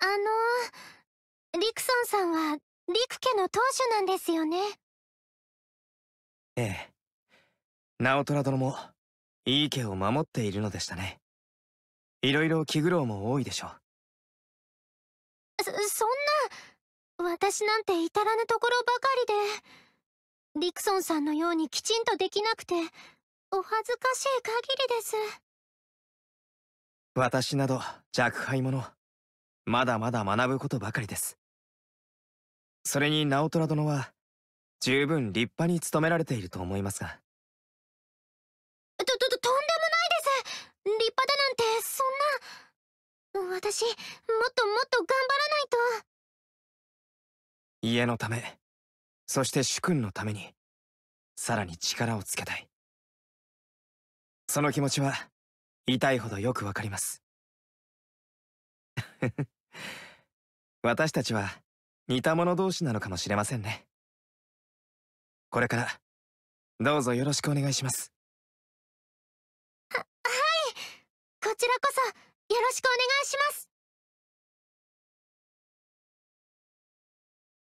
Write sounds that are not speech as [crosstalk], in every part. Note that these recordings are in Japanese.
あのリクソンさんはリク家の当主なんですよねええナオトラ殿もいい家を守っているのでしたねいろいろ気苦労も多いでしょうそそんな私なんて至らぬところばかりでリクソンさんのようにきちんとできなくてお恥ずかしい限りです私など若輩者まだまだ学ぶことばかりです。それに直虎殿は、十分立派に務められていると思いますが。と、と、とんでもないです立派だなんて、そんな。私、もっともっと頑張らないと。家のため、そして主君のために、さらに力をつけたい。その気持ちは、痛いほどよくわかります。私たちは似た者同士なのかもしれませんね。これからどうぞよろしくお願いします。は、はい。こちらこそよろしくお願いします。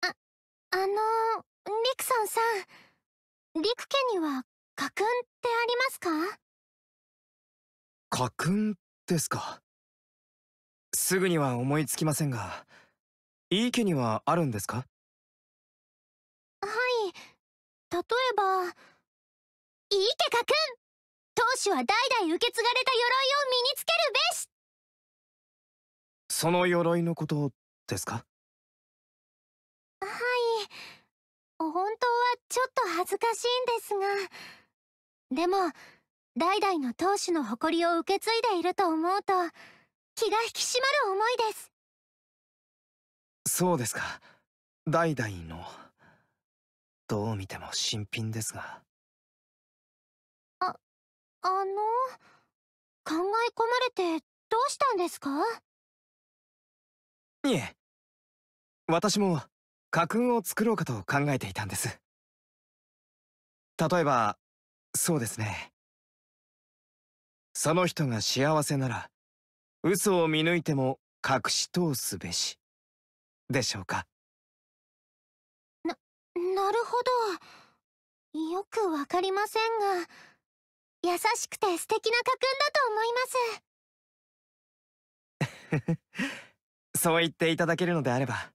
あ、あの、リクソンさん。リク家には家訓ってありますか家訓ですか。すぐには思いつきませんが。いい気にはあるんですかはい例えばいいけかくん当主は代々受け継がれた鎧を身につけるべしその鎧のことですかはい本当はちょっと恥ずかしいんですがでも代々の当主の誇りを受け継いでいると思うと気が引き締まる思いですそうですか代々のどう見ても新品ですがああの考え込まれてどうしたんですかいえ私も家訓を作ろうかと考えていたんです例えばそうですねその人が幸せなら嘘を見抜いても隠し通すべしでしょうかななるほどよくわかりませんが優しくて素敵な家訓だと思います [laughs] そう言っていただけるのであれば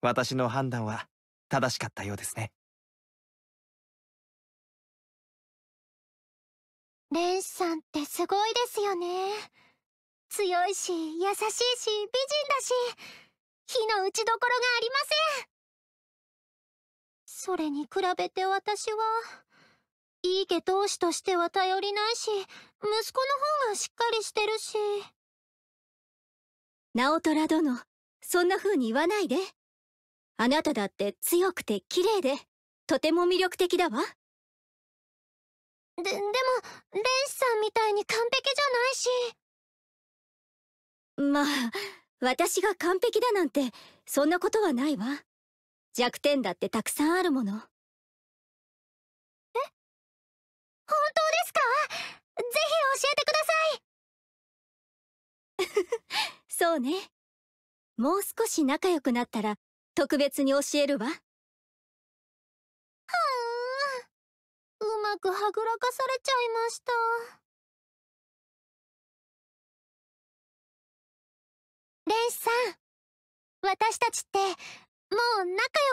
私の判断は正しかったようですね蓮師さんってすごいですよね強いし優しいし美人だし非の打ちどころがありませんそれに比べて私は、いい家当主としては頼りないし、息子の方がしっかりしてるし。直虎殿、そんな風に言わないで。あなただって強くて綺麗で、とても魅力的だわ。で、でも、レンシさんみたいに完璧じゃないし。まあ、私が完璧だなんてそんなことはないわ弱点だってたくさんあるものえ本当ですかぜひ教えてください [laughs] そうねもう少し仲良くなったら特別に教えるわはあうまくはぐらかされちゃいました天使さん私たちってもう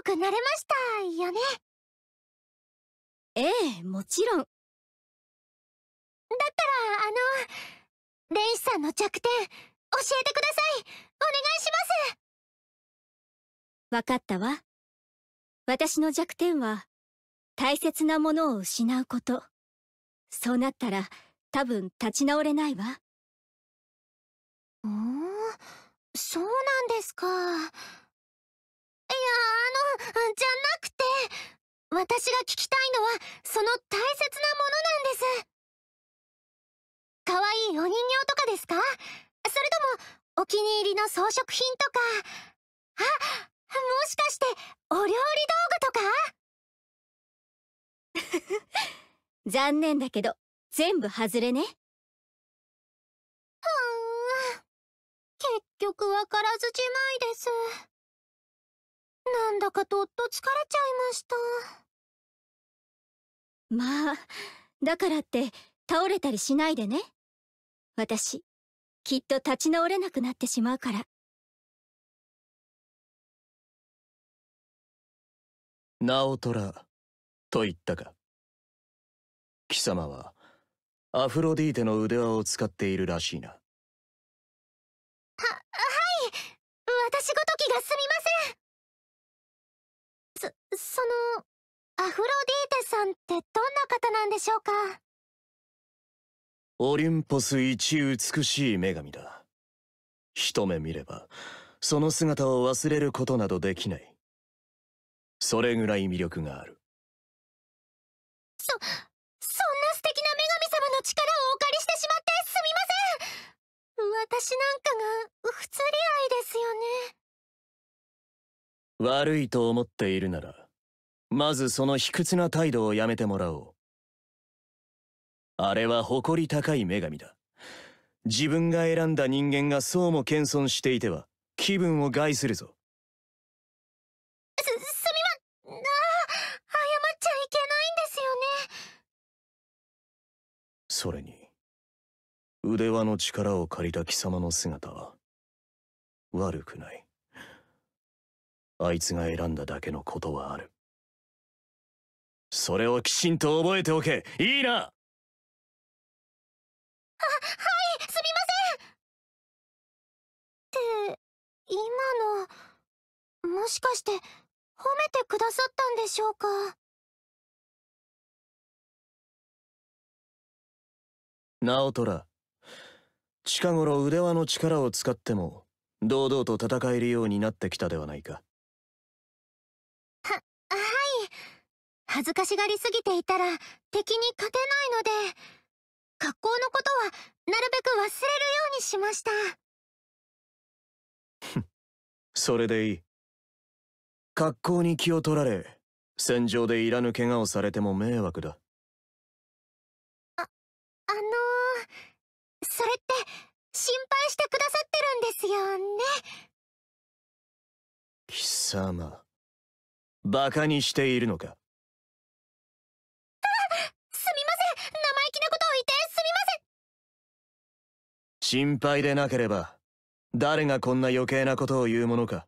仲良くなれましたよねええもちろんだったらあの天使さんの弱点教えてくださいお願いします分かったわ私の弱点は大切なものを失うことそうなったら多分立ち直れないわうんそうなんですか。いや、あの、じゃなくて、私が聞きたいのは、その大切なものなんです。可愛いお人形とかですかそれとも、お気に入りの装飾品とか、あ、もしかして、お料理道具とか [laughs] 残念だけど、全部外れね。局わからずじまいです。なんだかとっと疲れちゃいました。まあ、だからって倒れたりしないでね。私、きっと立ち直れなくなってしまうから。ナオトラと言ったか。貴様はアフロディーテの腕輪を使っているらしいな。のアフロディーテさんってどんな方なんでしょうかオリンポス一美しい女神だ一目見ればその姿を忘れることなどできないそれぐらい魅力があるそそんな素敵な女神様の力をお借りしてしまってすみません私なんかが不釣り合いですよね悪いと思っているならまずその卑屈な態度をやめてもらおう。あれは誇り高い女神だ。自分が選んだ人間がそうも謙遜していては気分を害するぞ。す、すみまああ、謝っちゃいけないんですよね。それに、腕輪の力を借りた貴様の姿は、悪くない。あいつが選んだだけのことはある。それをきちんと覚えておけいいなははいすみませんって今のもしかして褒めてくださったんでしょうかナオトラ近頃腕輪の力を使っても堂々と戦えるようになってきたではないか恥ずかしがりすぎていたら敵に勝てないので格好のことはなるべく忘れるようにしましたそれでいい格好に気を取られ戦場でいらぬ怪我をされても迷惑だああのー、それって心配してくださってるんですよね貴様バカにしているのか心配でなければ、誰がこんな余計なことを言うものか。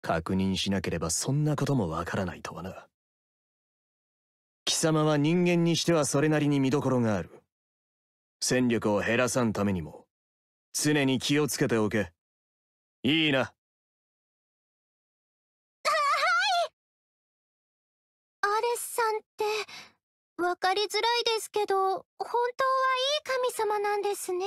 確認しなければそんなこともわからないとはな。貴様は人間にしてはそれなりに見どころがある。戦力を減らさんためにも、常に気をつけておけ。いいな。いアレスさんってわかりづらいですけど、本当はいい神様なんですね。